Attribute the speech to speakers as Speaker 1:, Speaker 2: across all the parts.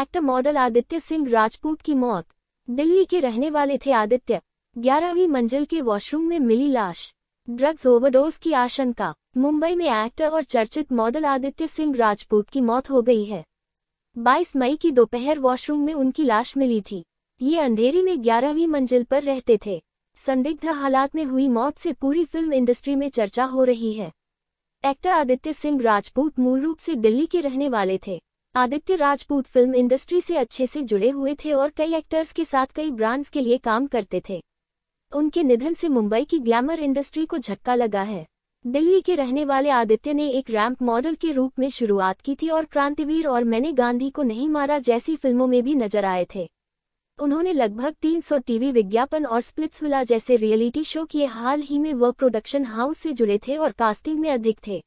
Speaker 1: actor model Aditya Singh Rajput की मौत दिल्ली के रहने वाले थे आदित्य ग्यारहवीं मंजिल के वॉशरूम में मिली लाश ड्रग्स ओवरडोज की आशंका मुंबई में एक्टर और चर्चित मॉडल आदित्य सिंह राजपूत की मौत हो गई है 22 मई की दोपहर वॉशरूम में उनकी लाश मिली थी ये अंधेरी में ग्यारहवीं मंजिल पर रहते थे संदिग्ध हालात में हुई मौत से पूरी फिल्म इंडस्ट्री में चर्चा हो रही है एक्टर आदित्य सिंह राजपूत मूल रूप से दिल्ली के रहने वाले थे आदित्य राजपूत फिल्म इंडस्ट्री से अच्छे से जुड़े हुए थे और कई एक्टर्स के साथ कई ब्रांड्स के लिए काम करते थे उनके निधन से मुंबई की ग्लैमर इंडस्ट्री को झटका लगा है दिल्ली के रहने वाले आदित्य ने एक रैंप मॉडल के रूप में शुरुआत की थी और क्रांतिवीर और मैंने गांधी को नहीं मारा जैसी फिल्मों में भी नजर आए थे उन्होंने लगभग 300 टीवी विज्ञापन और स्प्लिट्सविला जैसे रियलिटी शो किए हाल ही में वह प्रोडक्शन हाउस से जुड़े थे और कास्टिंग में अधिक थे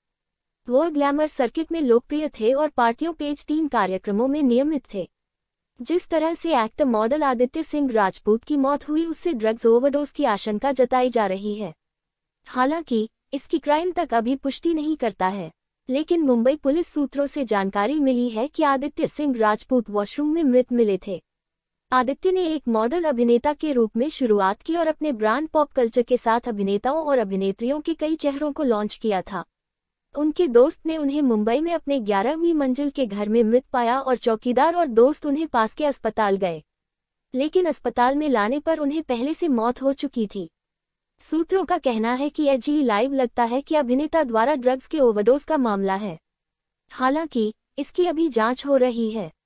Speaker 1: वह ग्लैमर सर्किट में लोकप्रिय थे और पार्टियों पेज तीन कार्यक्रमों में नियमित थे जिस तरह से एक्टर मॉडल आदित्य सिंह राजपूत की मौत हुई उससे ड्रग्स ओवरडोज की आशंका जताई जा रही है हालांकि इसकी क्राइम तक अभी पुष्टि नहीं करता है लेकिन मुंबई पुलिस सूत्रों से जानकारी मिली है कि आदित्य सिंह राजपूत वॉशरूम में मृत मिले थे आदित्य ने एक मॉडल अभिनेता के रूप में शुरुआत की और अपने ब्रांड पॉप कल्चर के साथ अभिनेताओं और अभिनेत्रियों के कई चेहरों को लॉन्च किया था उनके दोस्त ने उन्हें मुंबई में अपने ग्यारहवीं मंजिल के घर में मृत पाया और चौकीदार और दोस्त उन्हें पास के अस्पताल गए लेकिन अस्पताल में लाने पर उन्हें पहले से मौत हो चुकी थी सूत्रों का कहना है कि एजी लाइव लगता है कि अभिनेता द्वारा ड्रग्स के ओवरडोज का मामला है हालांकि इसकी अभी जांच हो रही है